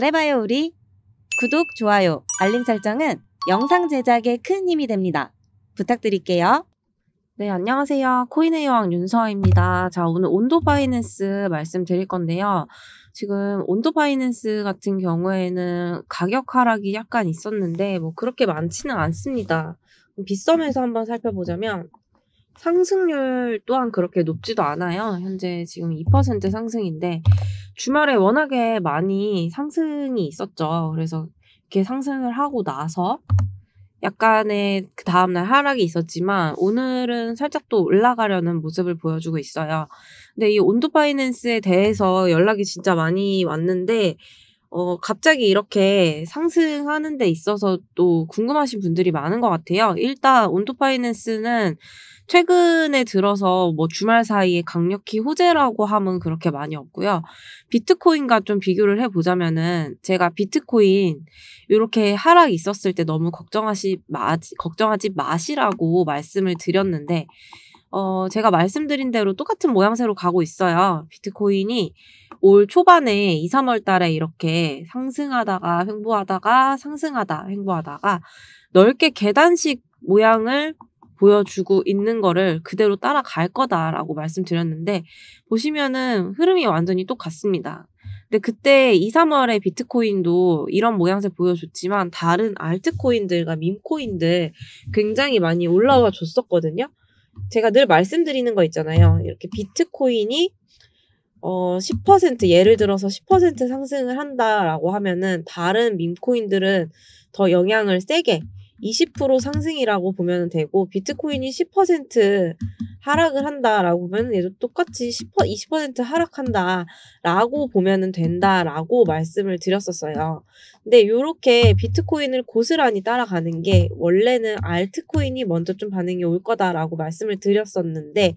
잘해봐요 우리 구독, 좋아요, 알림 설정은 영상 제작에 큰 힘이 됩니다. 부탁드릴게요. 네, 안녕하세요. 코인의 여왕 윤서입니다 자, 오늘 온도 바이낸스 말씀드릴 건데요. 지금 온도 바이낸스 같은 경우에는 가격 하락이 약간 있었는데, 뭐, 그렇게 많지는 않습니다. 빗썸에서 한번 살펴보자면, 상승률 또한 그렇게 높지도 않아요. 현재 지금 2% 상승인데, 주말에 워낙에 많이 상승이 있었죠. 그래서 이렇게 상승을 하고 나서 약간의 그 다음날 하락이 있었지만 오늘은 살짝 또 올라가려는 모습을 보여주고 있어요. 근데 이 온도 파이낸스에 대해서 연락이 진짜 많이 왔는데 어, 갑자기 이렇게 상승하는 데 있어서 또 궁금하신 분들이 많은 것 같아요. 일단 온토파이낸스는 최근에 들어서 뭐 주말 사이에 강력히 호재라고 함은 그렇게 많이 없고요. 비트코인과 좀 비교를 해보자면은 제가 비트코인 이렇게 하락 이 있었을 때 너무 걱정하시 마 걱정하지 마시라고 말씀을 드렸는데 어, 제가 말씀드린 대로 똑같은 모양새로 가고 있어요. 비트코인이 올 초반에 2, 3월 달에 이렇게 상승하다가 횡보하다가 상승하다 횡보하다가 넓게 계단식 모양을 보여주고 있는 거를 그대로 따라갈 거다라고 말씀드렸는데 보시면은 흐름이 완전히 똑같습니다. 근데 그때 2, 3월에 비트코인도 이런 모양새 보여줬지만 다른 알트코인들과 밈코인들 굉장히 많이 올라와 줬었거든요. 제가 늘 말씀드리는 거 있잖아요. 이렇게 비트코인이 어, 10% 예를 들어서 10% 상승을 한다라고 하면은 다른 민코인들은 더 영향을 세게 20% 상승이라고 보면 되고 비트코인이 10% 하락을 한다라고 보면 얘도 똑같이 10, 20% 하락한다라고 보면 된다라고 말씀을 드렸었어요. 근데 이렇게 비트코인을 고스란히 따라가는 게 원래는 알트코인이 먼저 좀 반응이 올 거다라고 말씀을 드렸었는데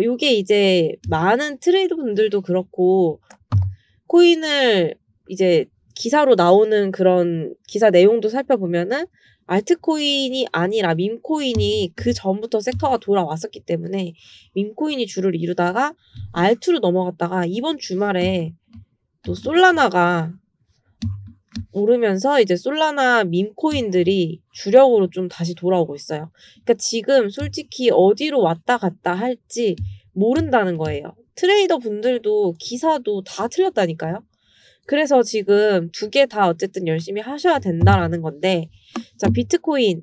이게 어, 이제 많은 트레이드 분들도 그렇고 코인을 이제 기사로 나오는 그런 기사 내용도 살펴보면은 알트코인이 아니라 밈코인이 그 전부터 섹터가 돌아왔었기 때문에 밈코인이 주를 이루다가 알트로 넘어갔다가 이번 주말에 또 솔라나가 오르면서 이제 솔라나 밈코인들이 주력으로 좀 다시 돌아오고 있어요. 그러니까 지금 솔직히 어디로 왔다 갔다 할지 모른다는 거예요. 트레이더 분들도 기사도 다 틀렸다니까요. 그래서 지금 두 개 다 어쨌든 열심히 하셔야 된다라는 건데, 자, 비트코인,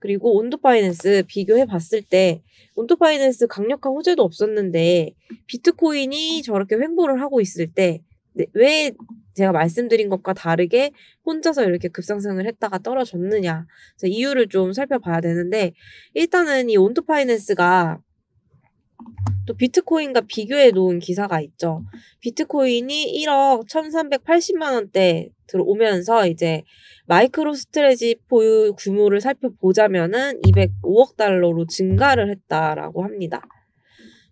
그리고 온도파이낸스 비교해 봤을 때, 온도파이낸스 강력한 호재도 없었는데, 비트코인이 저렇게 횡보를 하고 있을 때, 네, 왜 제가 말씀드린 것과 다르게 혼자서 이렇게 급상승을 했다가 떨어졌느냐 이유를 좀 살펴봐야 되는데 일단은 이 온도파이낸스가 또 비트코인과 비교해 놓은 기사가 있죠. 비트코인이 1억 1380만 원대 들어오면서 이제 마이크로 스트레지 보유 규모를 살펴보자면은 205억 달러로 증가를 했다라고 합니다.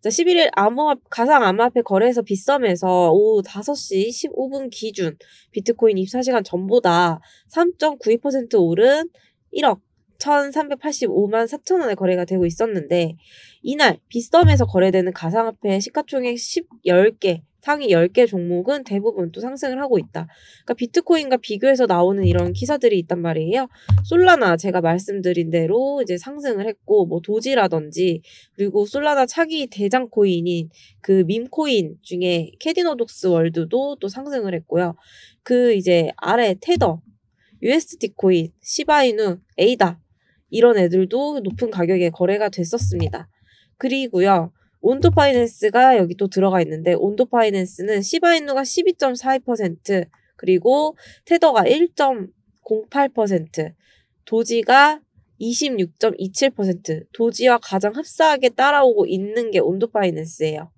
자, 11일 암호화, 가상암호화폐 거래소 빗썸에서 오후 5시 15분 기준 비트코인 24시간 전보다 3.92% 오른 1억 1,385만 4천 원의 거래가 되고 있었는데 이날 빗썸에서 거래되는 가상화폐 시가총액 10, 10개 상위 10개 종목은 대부분 또 상승을 하고 있다. 그러니까 비트코인과 비교해서 나오는 이런 기사들이 있단 말이에요. 솔라나 제가 말씀드린 대로 이제 상승을 했고 뭐 도지라든지 그리고 솔라나 차기 대장 코인인 그 밈코인 중에 캐디노독스 월드도 또 상승을 했고요. 그 이제 아래 테더 UST 코인, 시바이누, 에이다 이런 애들도 높은 가격에 거래가 됐었습니다. 그리고요. 온도 파이낸스가 여기 또 들어가 있는데 온도 파이낸스는 시바인누가 12.42% 그리고 테더가 1.08% 도지가 26.27% 도지와 가장 흡사하게 따라오고 있는 게 온도 파이낸스예요.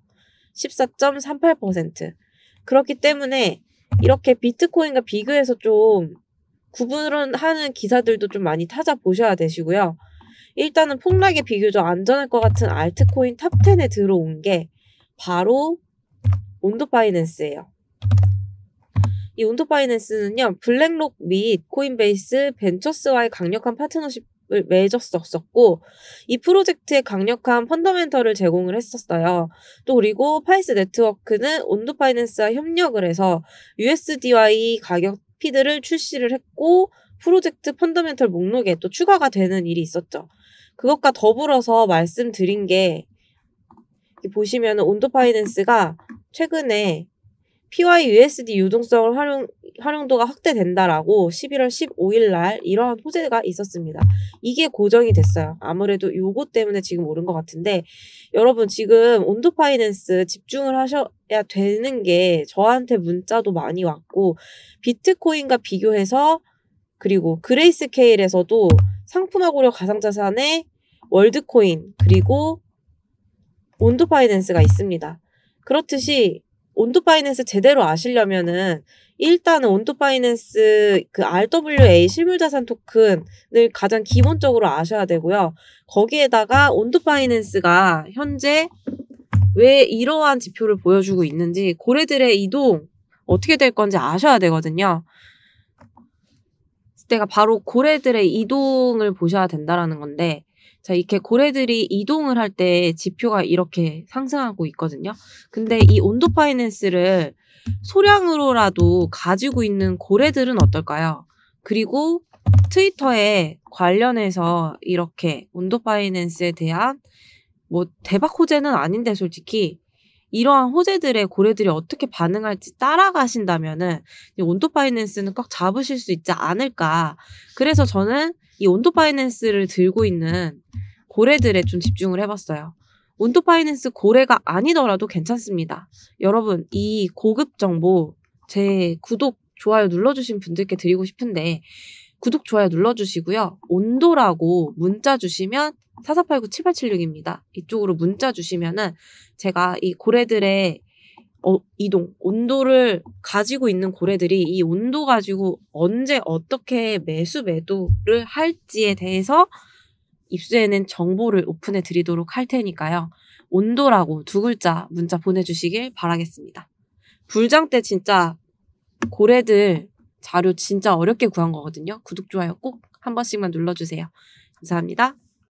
14.38% 그렇기 때문에 이렇게 비트코인과 비교해서 좀 구분하는 기사들도 좀 많이 찾아보셔야 되시고요. 일단은 폭락에 비교적 안전할 것 같은 알트코인 탑10에 들어온 게 바로 온도 파이낸스예요. 이 온도 파이낸스는요, 블랙록 및 코인베이스, 벤처스와의 강력한 파트너십을 맺었었고, 이 프로젝트에 강력한 펀더멘터를 제공을 했었어요. 또 그리고 파이스 네트워크는 온도 파이낸스와 협력을 해서 USDY 가격 피드를 출시를 했고 프로젝트 펀더멘털 목록에 또 추가가 되는 일이 있었죠. 그것과 더불어서 말씀드린 게 보시면 온도 파이낸스가 최근에 PYUSD 유동성을 활용, 활용도가 확대된다라고 11월 15일 날 이러한 호재가 있었습니다. 이게 고정이 됐어요. 아무래도 요거 때문에 지금 오른 것 같은데 여러분 지금 온도 파이낸스 집중을 하셔야 되는 게 저한테 문자도 많이 왔고 비트코인과 비교해서 그리고 그레이스케일에서도 상품화 고려 가상자산에 월드코인 그리고 온도 파이낸스가 있습니다. 그렇듯이 온도 파이낸스 제대로 아시려면은 일단은 온도 파이낸스 그 RWA 실물자산 토큰을 가장 기본적으로 아셔야 되고요. 거기에다가 온도 파이낸스가 현재 왜 이러한 지표를 보여주고 있는지 고래들의 이동 어떻게 될 건지 아셔야 되거든요. 내가 바로 고래들의 이동을 보셔야 된다라는 건데 자, 이렇게 고래들이 이동을 할 때 지표가 이렇게 상승하고 있거든요. 근데 이 온도 파이낸스를 소량으로라도 가지고 있는 고래들은 어떨까요? 그리고 트위터에 관련해서 이렇게 온도 파이낸스에 대한 뭐 대박 호재는 아닌데 솔직히 이러한 호재들의 고래들이 어떻게 반응할지 따라가신다면은 온도 파이낸스는 꼭 잡으실 수 있지 않을까. 그래서 저는 이 온도 파이낸스를 들고 있는 고래들에 좀 집중을 해봤어요. 온토 파이낸스 고래가 아니더라도 괜찮습니다. 여러분, 이 고급 정보 제 구독, 좋아요 눌러주신 분들께 드리고 싶은데, 구독, 좋아요 눌러주시고요. 온도라고 문자 주시면 4489-7876입니다. 이쪽으로 문자 주시면은 제가 이 고래들의 어, 이동, 온도를 가지고 있는 고래들이 이 온도 가지고 언제 어떻게 매수 매도를 할지에 대해서 입수에는 정보를 오픈해 드리도록 할 테니까요. 온도라고 두 글자 문자 보내주시길 바라겠습니다. 불장 때 진짜 고래들 자료 진짜 어렵게 구한 거거든요. 구독, 좋아요 꼭 한 번씩만 눌러주세요. 감사합니다.